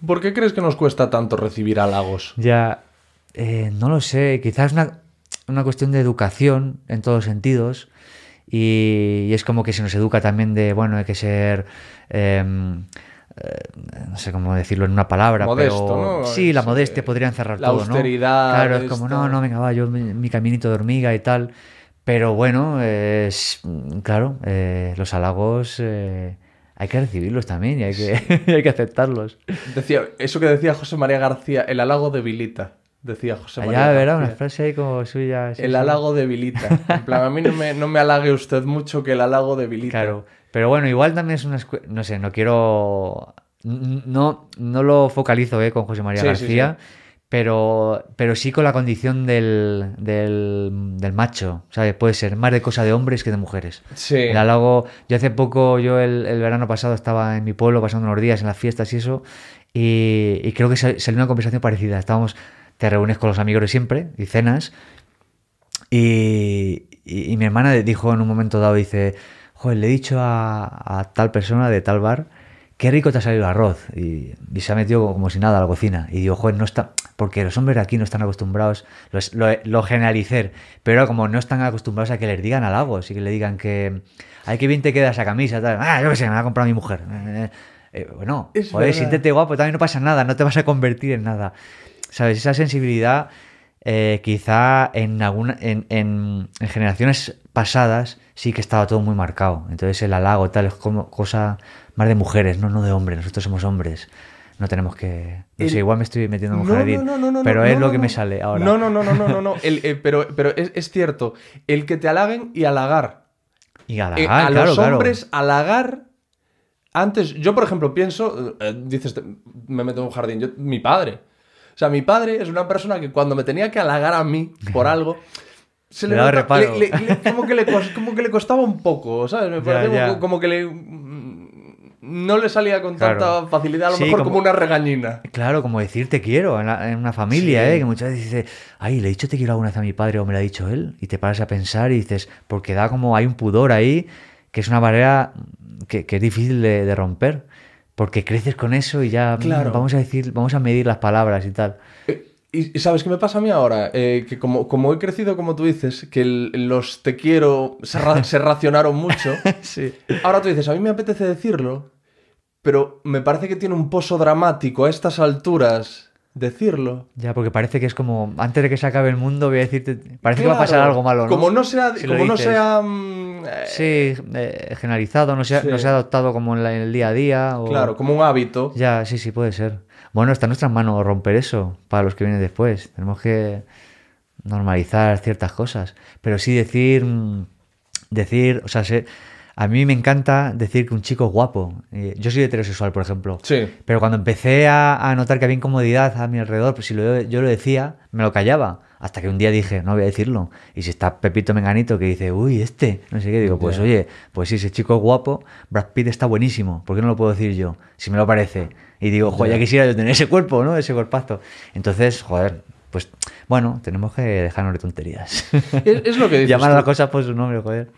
¿Por, qué crees que nos cuesta tanto recibir halagos? Ya, eh, no lo sé, quizás una, una cuestión de educación en todos sentidos. Y, es como que se nos educa también de, bueno, hay que ser... Em, eh, no sé cómo decirlo en una palabra, Modesto, pero ¿no? sí, la modestia eh, podría encerrar la todo, austeridad, Claro, es como, no, no, venga, va, yo mi, caminito de hormiga y tal. Pero bueno, es, claro, los halagos hay que recibirlos también y hay que, hay que aceptarlos. Decía, eso que decía José María García, el halago debilita. Decía José María. Ya, ¿verdad? Una frase ahí como suya. el halago debilita. En plan, a mí no me, halague usted mucho que el halago debilita. Claro. Pero bueno, igual también es una. No sé, no quiero. No, no lo focalizo ¿eh? con José María García. Sí, sí pero, sí con la condición del, macho, ¿sabes? Puede ser más de cosa de hombres que de mujeres. Sí. yo hace poco, yo el, verano pasado estaba en mi pueblo pasando unos días en las fiestas y eso, y, creo que salió una conversación parecida. Estábamos, te reúnes con los amigos de siempre y cenas, y, mi hermana dijo en un momento dado, dice, joder, le he dicho a tal persona de tal bar qué rico te ha salido el arroz. Y, se ha metido como, si nada a la cocina. Y digo, joder, no está, porque los hombres aquí no están acostumbrados, lo, pero como no están acostumbrados a que les digan halagos y que le digan que, hay que bien te queda esa camisa, tal. Ah, yo qué sé, me la ha comprado mi mujer. Eh, eh, eh. bueno, joder, siéntete guapo, también no pasa nada, no te vas a convertir en nada. ¿Sabes? Esa sensibilidad eh, quizá en, alguna, en, generaciones pasadas sí que estaba todo muy marcado. Entonces el halago tal es como cosa más de mujeres, no, no de hombres. Nosotros somos hombres no tenemos que. No igual me estoy metiendo en un jardín. pero es lo que me sale ahora. No, no, no, no, no, no. Eh, pero pero es, cierto. El que te halaguen y halagar. Y halagar. Eh, a los hombres, halagar. Antes, yo por ejemplo pienso, dices, me meto en un jardín, mi padre sea, mi padre es una persona que cuando me tenía que halagar a mí por algo, se le, como, que le costaba un poco, ¿sabes? Me parece Como, que le no le salía con tanta facilidad, a lo mejor como, una regañina. Claro, como decir te quiero en, una familia, ¿eh? que muchas veces dice, ay, le he dicho te quiero alguna vez a mi padre o me lo ha dicho él, y te paras a pensar y dices, porque da como, hay un pudor ahí, que es una barrera que, es difícil de romper porque creces con eso y ya mm, vamos a decir, vamos a medir las palabras y tal. Eh, y, sabes qué me pasa a mí ahora, eh, que como, he crecido, como tú dices, que los te quiero se, racionaron mucho, ahora tú dices, a mí me apetece decirlo, pero me parece que tiene un pozo dramático a estas alturas decirlo. Ya, porque parece que es como, antes de que se acabe el mundo, voy a decirte, parece que va a pasar algo malo, Como no sea, sí, eh, generalizado, no se, ha, adoptado como en, el día a día. Claro, como un hábito. Ya, sí, sí, puede ser. Bueno, está en nuestras manos romper eso para los que vienen después. Tenemos que normalizar ciertas cosas. Pero sí decir, mm, decir, o sea, se, a mí me encanta decir que un chico es guapo. Eh, yo soy heterosexual, por ejemplo. Sí. Pero cuando empecé a, notar que había incomodidad a mi alrededor, pues si lo, yo lo decía, me lo callaba. Hasta que un día dije, no voy a decirlo. Y si está Pepito Menganito que dice, uy, este, no sé qué, digo, pues oye, pues si ese chico es guapo, Brad Pitt está buenísimo. ¿Por qué no lo puedo decir yo? Si me lo parece. Y digo, joder, ya quisiera yo tener ese cuerpo, ¿no? Ese cuerpazo. Entonces, joder, pues bueno, tenemos que dejarnos de tonterías. Es, lo que dices. Llamar a las cosas por su nombre, joder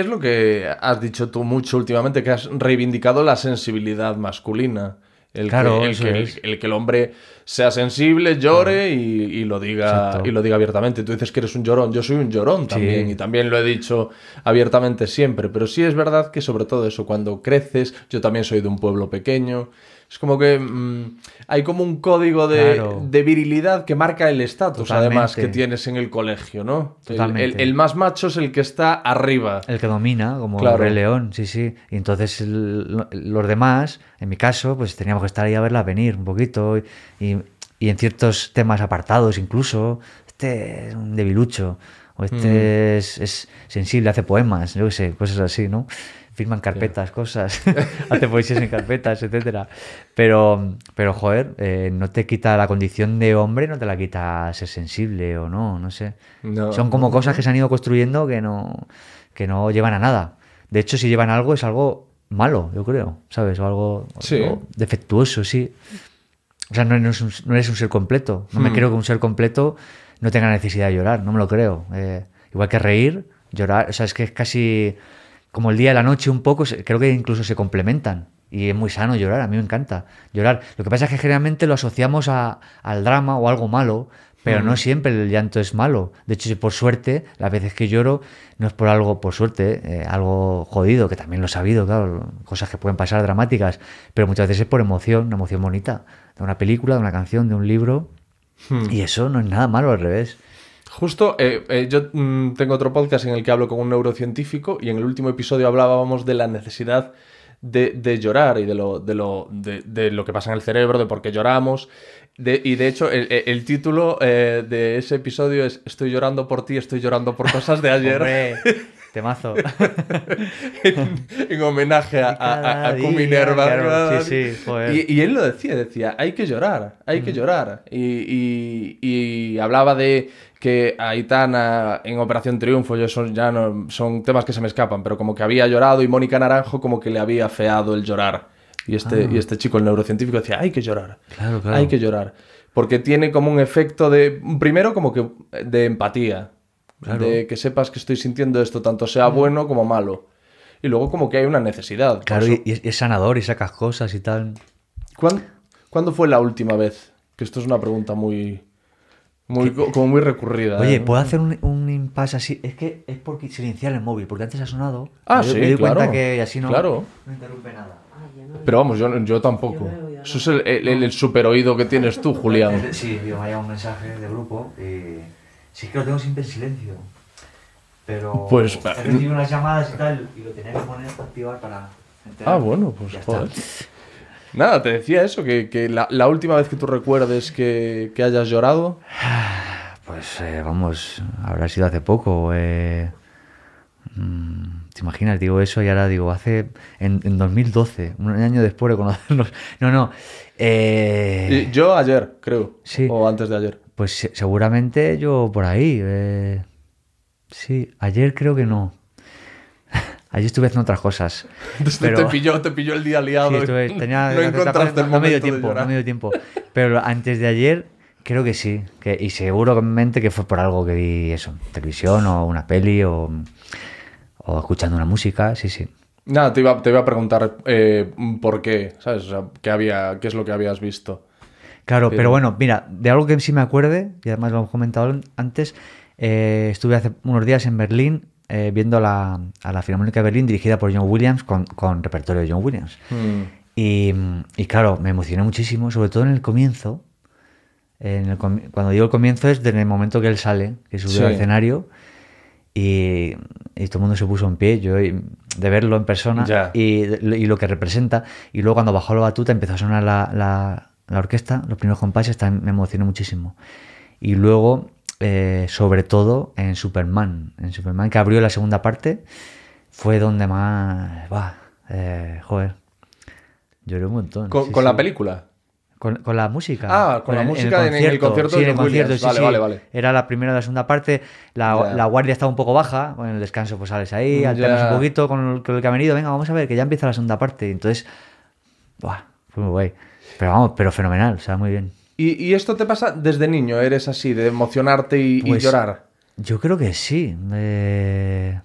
es lo que has dicho tú mucho últimamente, que has reivindicado la sensibilidad masculina. El, que, el, que, el, hombre sea sensible, llore y, lo diga, y lo diga abiertamente. Tú dices que eres un llorón, yo soy un llorón también y también lo he dicho abiertamente siempre, pero sí es verdad que sobre todo eso, cuando creces, yo también soy de un pueblo pequeño, es como que mm, hay como un código de, virilidad que marca el estatus, además, que tienes en el colegio, ¿no? El, más macho es el que está arriba. El que domina, como el León, sí, sí. Y entonces los demás, en mi caso, pues teníamos que estar ahí a verla venir un poquito y, en ciertos temas apartados incluso. Este es un debilucho o este es, es, sensible, hace poemas, yo qué sé, cosas así, ¿no? firman carpetas, cosas, hace poesías en carpetas, etc. Pero, pero joder, eh, no te quita la condición de hombre, no te la quita ser sensible o no, no sé. Son como cosas que se han ido construyendo que no, que no llevan a nada. De hecho, si llevan algo, es algo malo, yo creo, ¿sabes? O algo, defectuoso, sí. O sea, no eres un, no eres un ser completo. No me hmm. creo que un ser completo no tenga necesidad de llorar, no me lo creo. Eh, igual que reír, llorar, o sea, es que es casi como el día y la noche un poco, creo que incluso se complementan. Y es muy sano llorar, a mí me encanta llorar. Lo que pasa es que generalmente lo asociamos al drama o algo malo, pero no siempre el llanto es malo. De hecho, si por suerte, las veces que lloro no es por algo, por suerte, eh, algo jodido, que también lo he sabido, claro, cosas que pueden pasar dramáticas, pero muchas veces es por emoción, una emoción bonita, de una película, de una canción, de un libro, hmm. y eso no es nada malo al revés. Justo, eh, eh, yo mm, tengo otro podcast en el que hablo con un neurocientífico y en el último episodio hablábamos de la necesidad de, llorar y de lo, de, lo, de, lo que pasa en el cerebro, de por qué lloramos. y de hecho, el, título eh, de ese episodio es Estoy llorando por ti, estoy llorando por cosas de ayer. Temazo. en, homenaje a, a, Y, él lo decía, decía, hay que llorar, hay que mm. llorar. Y, hablaba de que Itana en Operación Triunfo, yo son, ya no, son temas que se me escapan, pero como que había llorado y Mónica Naranjo como que le había feado el llorar. Y este, ah. y este chico, el neurocientífico, decía, hay que llorar. Hay que llorar. Porque tiene como un efecto de, primero como que de empatía de que sepas que estoy sintiendo esto, tanto sea mm. bueno como malo. Y luego como que hay una necesidad. Claro, y, es sanador y sacas cosas y tal. ¿Cuándo, ¿Cuándo, fue la última vez? Que esto es una pregunta muy... muy como muy recurrida. Oye, ¿eh? ¿puedo hacer un, un, impasse así? Es que es porque silenciar el móvil, porque antes ha sonado. Ah, sí, Me claro. cuenta que así no, claro. interrumpe nada. Ah, Pero vamos, yo, yo tampoco. Eso es el, el, super oído que tienes tú, Julián. Sí, yo me un mensaje de grupo y eh, Sí que lo tengo siempre en silencio. Pero pues, he ah, recibido unas llamadas y tal, y lo tenía que poner a activar para Ah, bueno, pues Nada, te decía eso, que, la, última vez que tú recuerdes que, hayas llorado. Pues eh, vamos, habrá sido hace poco. Eh, mm, ¿Te imaginas? Digo eso y ahora digo, hace. En, en 2012, un año después de conocernos. No, no. Eh, yo ayer, creo. Sí. O antes de ayer pues seguramente yo por ahí. Eh, sí, ayer creo que no. ayer estuve haciendo otras cosas. te, pilló, te pilló el día liado. Sí, ¿eh? no encontraste el tiempo, tiempo. Pero antes de ayer creo que sí. y seguramente que fue por algo que vi eso, televisión o una peli o, o escuchando una música, sí, sí. Nada, te iba, te iba a preguntar eh, por qué, ¿sabes? O ¿qué, había, ¿qué es lo que habías visto? Claro, pero... bueno, mira, de algo que sí me acuerde, y además lo hemos comentado antes, eh, estuve hace unos días en Berlín eh, viendo a la Filarmónica de Berlín dirigida por John Williams con, repertorio de John Williams. Hmm. Y, claro, me emocioné muchísimo, sobre todo en el comienzo. cuando digo el comienzo es desde el momento que él sale, que subió al escenario. Y, todo el mundo se puso en pie yo de verlo en persona y, lo que representa. Y luego cuando bajó la batuta empezó a sonar la, la orquesta, los primeros compases, me emocionó muchísimo. Y luego, eh, sobre todo, en Superman. En Superman, que abrió la segunda parte, fue donde más. va. Eh, joder. Lloré un montón. ¿Con, la película? Con, la música. Ah, con, la el, música en el concierto. de vale, Era la primera de la segunda parte. La, guardia estaba un poco baja. En el descanso, pues sales ahí, mm, alternas un poquito con, el, que ha venido. Venga, vamos a ver, que ya empieza la segunda parte. Entonces, buah, fue muy guay. Pero fenomenal, o sea, muy bien. ¿Y, esto te pasa desde niño? ¿Eres así, de emocionarte y, pues, llorar? Yo creo que sí.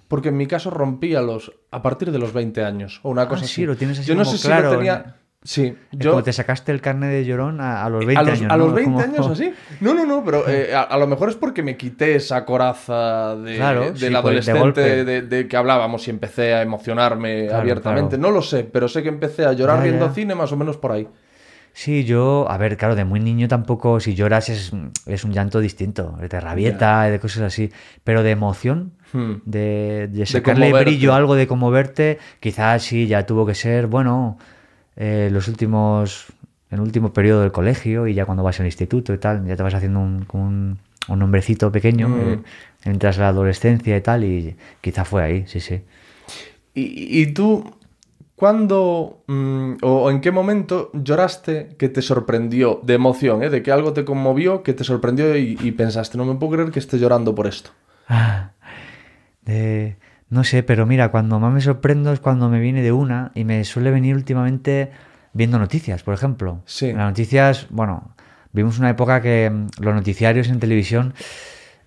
Porque en mi caso rompí a los a partir de los 20 años o una ah, cosa así. Sí, lo tienes yo no sé si lo tenía. Sí, yo... Como te sacaste el carne de llorón a, los 20 eh, a los, años. A los 20 años así. No, no, no, pero eh, a, lo mejor es porque me quité esa coraza de, del pues, adolescente de, que hablábamos y empecé a emocionarme abiertamente. No lo sé, pero sé que empecé a llorar viendo cine más o menos por ahí. Sí, yo, a ver, claro, de muy niño tampoco, si lloras es, es un llanto distinto, de rabieta, de cosas así, pero de emoción, hmm. de, sacarle brillo algo, de conmoverte, quizás sí, ya tuvo que ser, bueno, en eh, los últimos, el último periodo del colegio y ya cuando vas al instituto y tal, ya te vas haciendo un, un, hombrecito pequeño, hmm. eh, entras la adolescencia y tal, y quizás fue ahí, sí, sí. y, y tú, ¿Cuándo mm, o en qué momento lloraste que te sorprendió de emoción, ¿eh? de que algo te conmovió, que te sorprendió y, pensaste, no me puedo creer que esté llorando por esto? Ah, no sé, pero mira, cuando más me sorprendo es cuando me viene de una y me suele venir últimamente viendo noticias, por ejemplo. Sí. Las noticias, bueno, vimos una época que mm, los noticiarios en televisión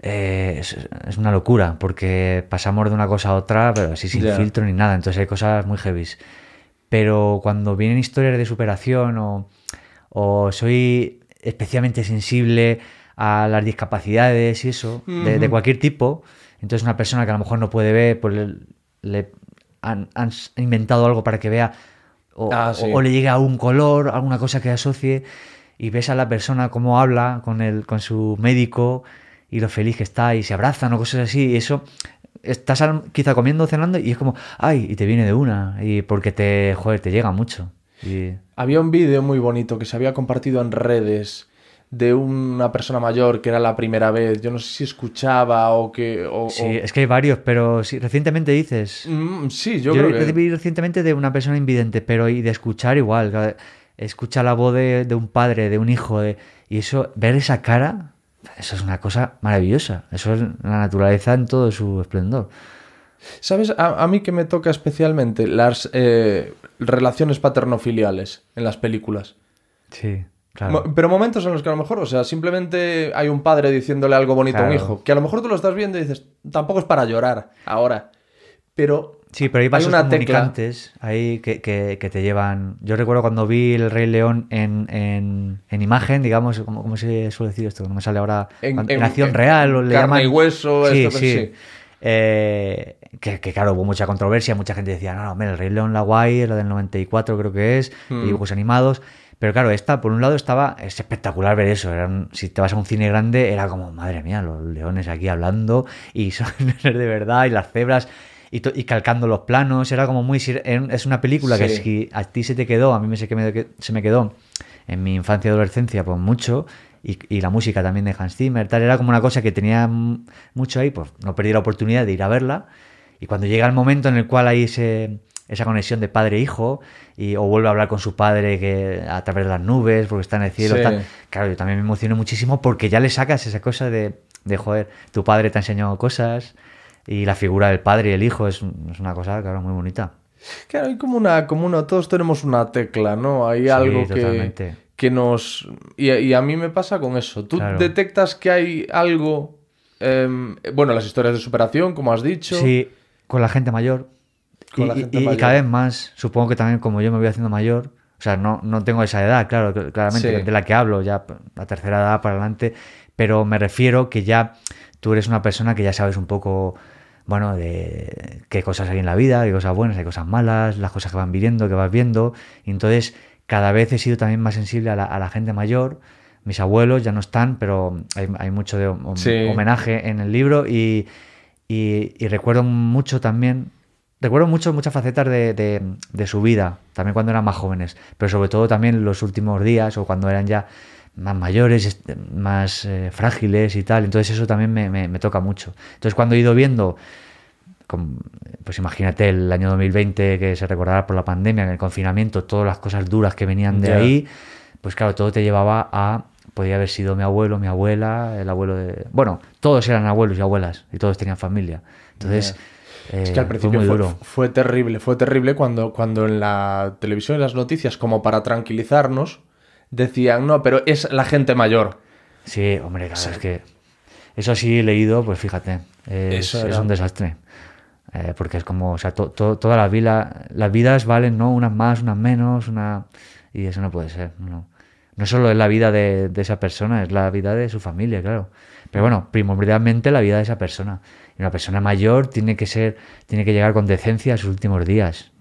eh, es, una locura porque pasamos de una cosa a otra, pero así sin filtro ni nada, entonces hay cosas muy heavies pero cuando vienen historias de superación o, soy especialmente sensible a las discapacidades y eso, de, cualquier tipo, entonces una persona que a lo mejor no puede ver, pues le, han, inventado algo para que vea o, ah, le llegue a un color, alguna cosa que asocie, y ves a la persona cómo habla con, el, con su médico, y lo feliz que está y se abrazan o cosas así. Y eso estás quizá comiendo cenando y es como, ay, y te viene de una, y porque te, joder, te llega mucho. Había un vídeo muy bonito que se había compartido en redes de una persona mayor que era la primera vez. Yo no sé si escuchaba o que. sí, es que hay varios, pero si recientemente dices. Mm, sí, yo, recientemente de una persona invidente, pero y de escuchar igual. Escucha la voz de, un padre, de un hijo, y eso, ver esa cara eso es una cosa maravillosa. Eso es la naturaleza en todo su esplendor. ¿Sabes a, mí que me toca especialmente? Las eh, relaciones paterno-filiales en las películas. Sí. Claro. Pero momentos en los que a lo mejor, o sea, simplemente hay un padre diciéndole algo bonito a un hijo, que a lo mejor tú lo estás viendo y dices, tampoco es para llorar ahora. Pero Sí, pero hay vasos hay comunicantes ahí que, que, te llevan. Yo recuerdo cuando vi el Rey León en, en, en imagen, digamos, ¿cómo, se suele decir esto? No me sale ahora. En, acción real. O le carne y hueso, sí, sí. Eh, que, claro, hubo mucha controversia, mucha gente decía, no, no, mira, el Rey León la guay, Era del 94 creo que es, hmm. dibujos animados. Pero claro, esta, por un lado, estaba. Es espectacular ver eso. si te vas a un cine grande, era como, madre mía, los leones aquí hablando y son de verdad, y las cebras y, calcando los planos. Era como muy. Es una película que si a ti se te quedó, a mí me, sé que se me quedó en mi infancia y adolescencia, pues mucho. Y, la música también de Hans Zimmer, tal. Era como una cosa que tenía mucho ahí, pues no perdí la oportunidad de ir a verla. Y cuando llega el momento en el cual hay esa conexión de padre-hijo, e o vuelve a hablar con su padre que, a través de las nubes, porque está en el cielo. claro, yo también me emociono muchísimo porque ya le sacas esa cosa de, de, joder, tu padre te ha enseñado cosas, y la figura del padre y el hijo es, una cosa, claro, muy bonita. Claro, hay como una, como todos tenemos una tecla, ¿no? Hay algo que, que, nos... Y, a mí me pasa con eso. Tú detectas que hay algo... Em, bueno, las historias de superación, como has dicho. Sí, con la gente mayor. Con la gente mayor. y, cada vez más, supongo que también como yo me voy haciendo mayor, o sea, no, no tengo esa edad, claro, claramente, de la que hablo, ya la tercera edad para adelante, pero me refiero que ya tú eres una persona que ya sabes un poco bueno, de qué cosas hay en la vida, hay cosas buenas, hay cosas malas, las cosas que van viviendo, que vas viendo. Y entonces cada vez he sido también más sensible a la, gente mayor. Mis abuelos ya no están, pero hay, mucho de homenaje en el libro y, recuerdo mucho también, recuerdo mucho, muchas facetas de, de su vida, también cuando eran más jóvenes, pero sobre todo también los últimos días o cuando eran ya más mayores, más eh, frágiles y tal. Entonces eso también me, toca mucho. Entonces cuando he ido viendo, pues imagínate el año 2020 que se recordará por la pandemia, en el confinamiento, todas las cosas duras que venían de ahí, pues claro, todo te llevaba a... podía haber sido mi abuelo, mi abuela, el abuelo de... Bueno, todos eran abuelos y abuelas y todos tenían familia. Entonces... es eh, fue, fue, terrible, fue terrible cuando, cuando en la televisión, y las noticias, como para tranquilizarnos, decían, no, pero es la gente mayor. Sí, hombre, claro, es que eso sí leído, pues fíjate, es, es un desastre. Eh, porque es como, o sea, toda la vida, las vidas valen, ¿no? Unas más, unas menos, una... Y eso no puede ser, no. No solo es la vida de, de esa persona, es la vida de su familia, claro. Pero bueno, primordialmente la vida de esa persona. Y una persona mayor tiene que ser, tiene que llegar con decencia a sus últimos días.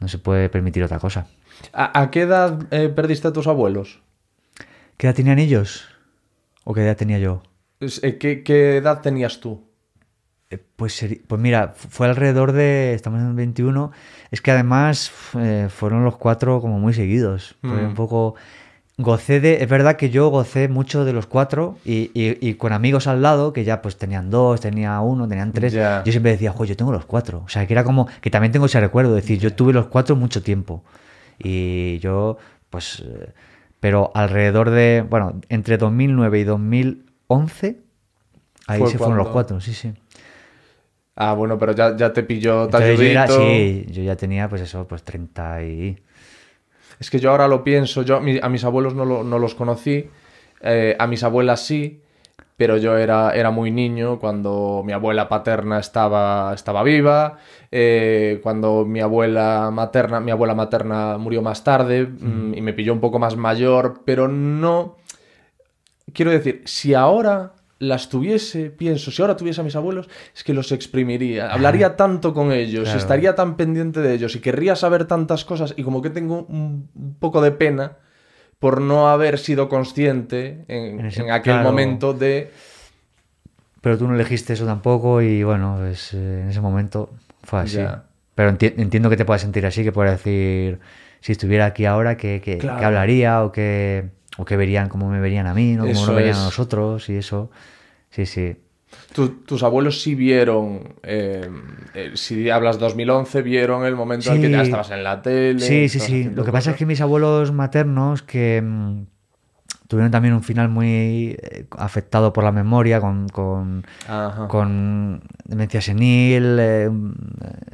No se puede permitir otra cosa. ¿A, qué edad eh, perdiste a tus abuelos? ¿Qué edad tenían ellos? ¿O qué edad tenía yo? Eh, ¿Qué, edad tenías tú? Eh, pues, pues mira, fue alrededor de. Estamos en 21. Es que además fueron los cuatro como muy seguidos. un mm. poco. Gocé de. Es verdad que yo gocé mucho de los cuatro y, con amigos al lado que ya pues tenían dos, tenía uno, tenían tres. Yo siempre decía, Joder, yo tengo los cuatro. O sea, que era como. Que también tengo ese recuerdo, es decir, yo tuve los cuatro mucho tiempo. Y yo, pues, pero alrededor de, bueno, entre 2009 y 2011, ahí se fueron los cuatro, sí, sí. Ah, bueno, pero ya, te pilló tal Sí, yo ya tenía, pues eso, pues 30 y... Es que yo ahora lo pienso, yo a mis abuelos no, los conocí, eh, a mis abuelas sí, pero yo era, era muy niño cuando mi abuela paterna estaba, estaba viva, eh, cuando mi abuela materna, mi abuela materna murió más tarde mm, mm. y me pilló un poco más mayor, pero no... Quiero decir, si ahora las tuviese, pienso, si ahora tuviese a mis abuelos, es que los exprimiría, hablaría tanto con ellos, estaría tan pendiente de ellos y querría saber tantas cosas y como que tengo un poco de pena por no haber sido consciente en, aquel momento de... Pero tú no elegiste eso tampoco y bueno, pues, eh, en ese momento fue así. Pero entiendo que te puedas sentir así, que puedas decir, si estuviera aquí ahora, ¿qué, hablaría o qué, o verían, cómo me verían a mí, cómo nos verían a nosotros y eso. Sí, sí tus abuelos sí vieron, eh, eh, si hablas 2011, vieron el momento en que ya estabas en la tele. Sí, sí, sí. Lo que pasa es que mis abuelos maternos, que mm, tuvieron también un final muy eh, afectado por la memoria, con, con, con demencia senil, mm,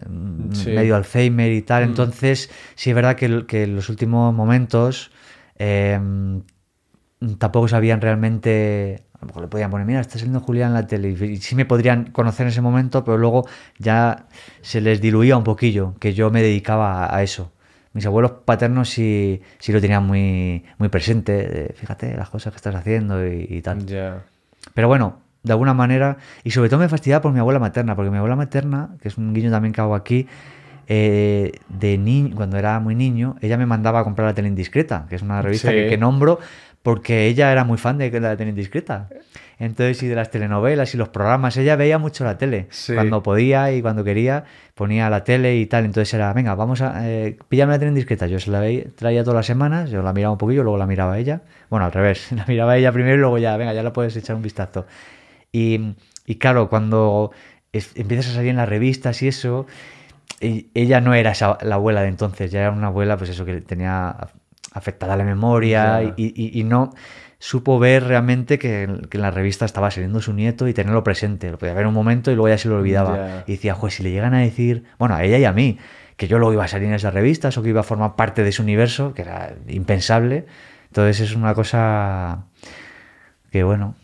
mm, medio Alzheimer y tal. Entonces, sí es verdad que, que en los últimos momentos tampoco sabían realmente a lo mejor le podían poner, mira, está saliendo Julián en la tele. Y sí me podrían conocer en ese momento, pero luego ya se les diluía un poquillo que yo me dedicaba a eso. Mis abuelos paternos sí, lo tenían muy, muy presente. fíjate las cosas que estás haciendo y, tal. Pero bueno, de alguna manera. Y sobre todo me fastidiaba por mi abuela materna, porque mi abuela materna, que es un guiño también que hago aquí, eh, de niño, cuando era muy niño, ella me mandaba a comprar la tele indiscreta, que es una revista que, que, nombro porque ella era muy fan de la tele Discreta. Entonces, y de las telenovelas y los programas, ella veía mucho la tele. Cuando podía y cuando quería, ponía la tele y tal. Entonces era, venga, vamos a eh, la tele Discreta. Yo se la veía, traía todas las semanas, yo la miraba un poquillo, luego la miraba ella. Bueno, al revés, la miraba ella primero y luego ya, venga, ya la puedes echar un vistazo. Y, y claro, cuando empiezas a salir en las revistas y eso e, ella no era la abuela de entonces, ya era una abuela, pues eso, que tenía afectada la memoria y, no supo ver realmente que, en la revista estaba saliendo su nieto y tenerlo presente. Lo podía ver un momento y luego ya se lo olvidaba. Y decía, juez, si le llegan a decir, bueno, a ella y a mí, que yo luego iba a salir en esas revistas o que iba a formar parte de ese universo, que era impensable. Entonces es una cosa que, bueno,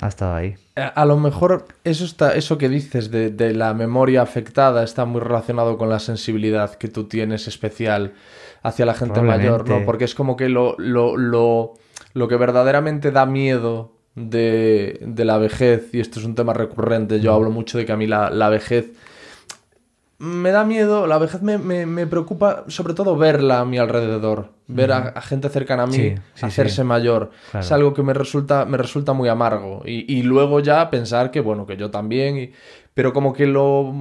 ha estado ahí. Eh, a, lo mejor eso, está, eso que dices de, la memoria afectada está muy relacionado con la sensibilidad que tú tienes especial hacia la gente mayor, ¿no? Porque es como que lo, que verdaderamente da miedo de, de, la vejez, y esto es un tema recurrente, yo hablo mucho de que a mí la vejez me da miedo, la vejez me, me, preocupa sobre todo verla a mi alrededor, ver a, gente cercana a mí hacerse mayor. Es algo que me resulta, me resulta muy amargo. Y, luego ya pensar que, bueno, que yo también, y... pero como que lo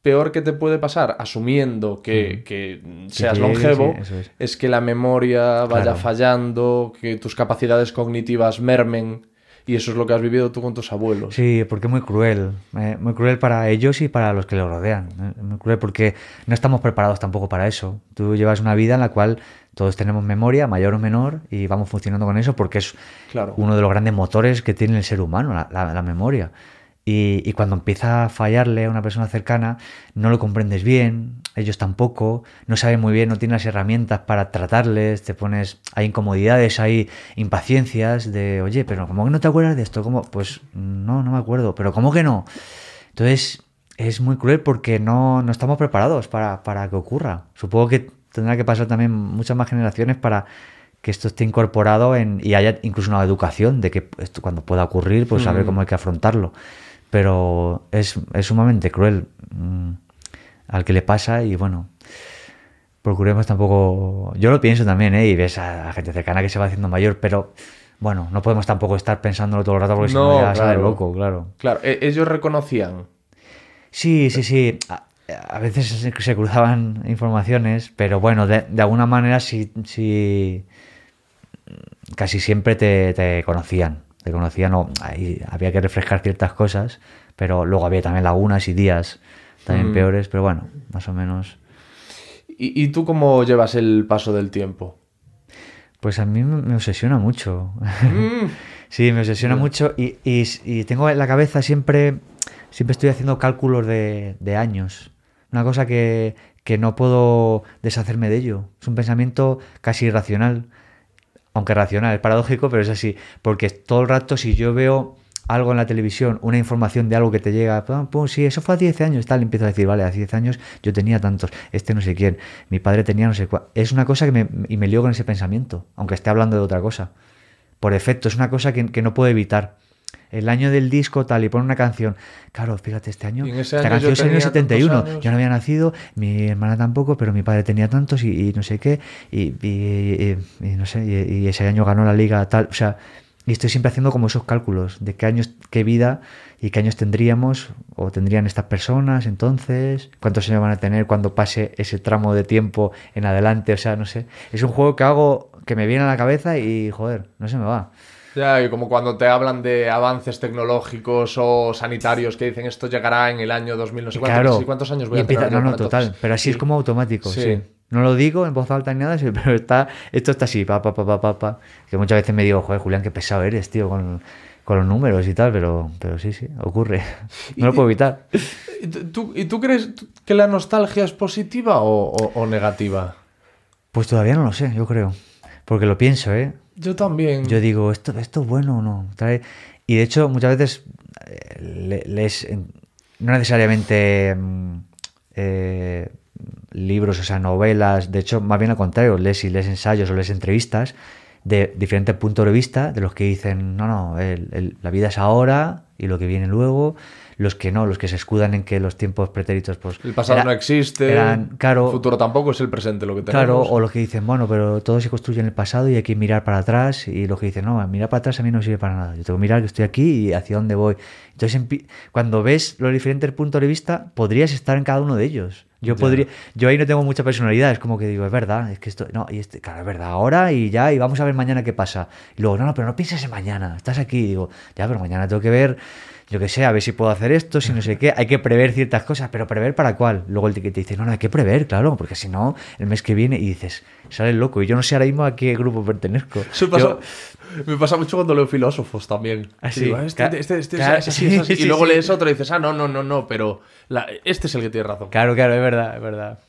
peor que te puede pasar, asumiendo que, seas longevo, es. que la memoria vaya fallando, que tus capacidades cognitivas mermen. Y eso es lo que has vivido tú con tus abuelos. Sí, porque es muy cruel. Eh, muy cruel para ellos y para los que los rodean. Eh, muy cruel porque no estamos preparados tampoco para eso. Tú llevas una vida en la cual todos tenemos memoria, mayor o menor, y vamos funcionando con eso porque es uno de los grandes motores que tiene el ser humano, la memoria. Y, cuando empieza a fallarle a una persona cercana, no lo comprendes bien, ellos tampoco, no saben muy bien, no tienen las herramientas para tratarles, te pones, hay incomodidades, hay impaciencias de, oye, pero ¿cómo que no te acuerdas de esto? ¿Cómo? Pues no, no me acuerdo, pero ¿cómo que no? Entonces es muy cruel porque no, estamos preparados para, que ocurra. Supongo que tendrá que pasar también muchas más generaciones para que esto esté incorporado en, y haya incluso una educación de que cuando pueda ocurrir, pues saber mm. cómo hay que afrontarlo. Pero es, sumamente cruel mm, al que le pasa y bueno, procuremos tampoco... Yo lo pienso también, ¿eh? Y ves a la gente cercana que se va haciendo mayor, pero bueno, no podemos tampoco estar pensándolo todo el rato porque si no ya claro. sale loco, claro. Claro, e-, ellos reconocían. Sí, sí, sí. A, veces se cruzaban informaciones, pero bueno, de, de alguna manera sí, sí casi siempre te, conocían conocía, no, había que refrescar ciertas cosas, pero luego había también lagunas y días también mm. peores, pero bueno, más o menos. ¿Y, tú cómo llevas el paso del tiempo? Pues a mí me obsesiona mucho. Mm. sí, me obsesiona mucho y, y, tengo en la cabeza siempre, siempre estoy haciendo cálculos de, años. Una cosa que, que no puedo deshacerme de ello. Es un pensamiento casi irracional aunque racional, es paradójico, pero es así, porque todo el rato si yo veo algo en la televisión, una información de algo que te llega, pum, sí, eso fue hace 10 años, tal, empiezo a decir, vale, hace 10 años yo tenía tantos, este no sé quién, mi padre tenía no sé cuál. Es una cosa que me, y me lío con ese pensamiento, aunque esté hablando de otra cosa. Por efecto, es una cosa que no puedo evitar el año del disco tal y pone una canción. Claro, fíjate, este año, año canción es el año 71. Yo no había nacido, mi hermana tampoco, pero mi padre tenía tantos y, no sé qué. Y, y no sé, y, ese año ganó la liga tal. O sea, y estoy siempre haciendo como esos cálculos de qué años, qué vida y qué años tendríamos o tendrían estas personas entonces, cuántos años van a tener cuando pase ese tramo de tiempo en adelante. O sea, no sé. Es un juego que hago que me viene a la cabeza y joder, no se me va. Ya, y como cuando te hablan de avances tecnológicos o sanitarios que dicen esto llegará en el año 2000, no sé eh, cuántos, cuántos años voy a empieza, No, no, total, pero así es como automático, sí. No lo digo en voz alta ni nada, pero está, esto está así, pa, pa, pa, pa, pa, Que muchas veces me digo, joder, Julián, qué pesado eres, tío, con, los números y tal, pero, pero sí, sí, ocurre. No lo puedo evitar. ¿Y tú, ¿y tú crees que la nostalgia es positiva o negativa? Pues todavía no lo sé, yo creo. Porque lo pienso, ¿eh? Yo también. Yo digo, ¿esto, esto es bueno o no? Trae... Y de hecho, muchas veces eh, les lees no necesariamente mm, eh, libros, o sea, novelas, de hecho, más bien al contrario, lees y lees ensayos o lees entrevistas de diferentes puntos de vista, de los que dicen, no, no, la vida es ahora y lo que viene luego los que no, los que se escudan en que los tiempos pretéritos, pues. El pasado no existe, el futuro tampoco es el presente lo que tenemos. Claro, o los que dicen, bueno, pero todo se construye en el pasado y hay que mirar para atrás, y los que dicen, no, mirar para atrás a mí no sirve para nada, yo tengo que mirar que estoy aquí y hacia dónde voy. Entonces, cuando ves los diferentes puntos de vista, podrías estar en cada uno de ellos. Yo podría, yo ahí no tengo mucha personalidad, es como que digo, es verdad, es que esto, no, y este, claro, es verdad, ahora y ya, y vamos a ver mañana qué pasa. Y luego, no, no, pero no pienses en mañana, estás aquí, digo, ya, pero mañana tengo que ver yo qué sé, a ver si puedo hacer esto, si no sé qué. Hay que prever ciertas cosas, pero prever para cuál. Luego el ticket te dice, no, no, hay que prever, claro, porque si no, el mes que viene, y dices, sale loco. Y yo no sé ahora mismo a qué grupo pertenezco. me pasa mucho cuando leo filósofos también. Ah, ah, este, este, este así. Y luego lees otro y dices, ah, no, no, no, no, pero este es el que tiene razón. Claro, claro, es verdad, es verdad.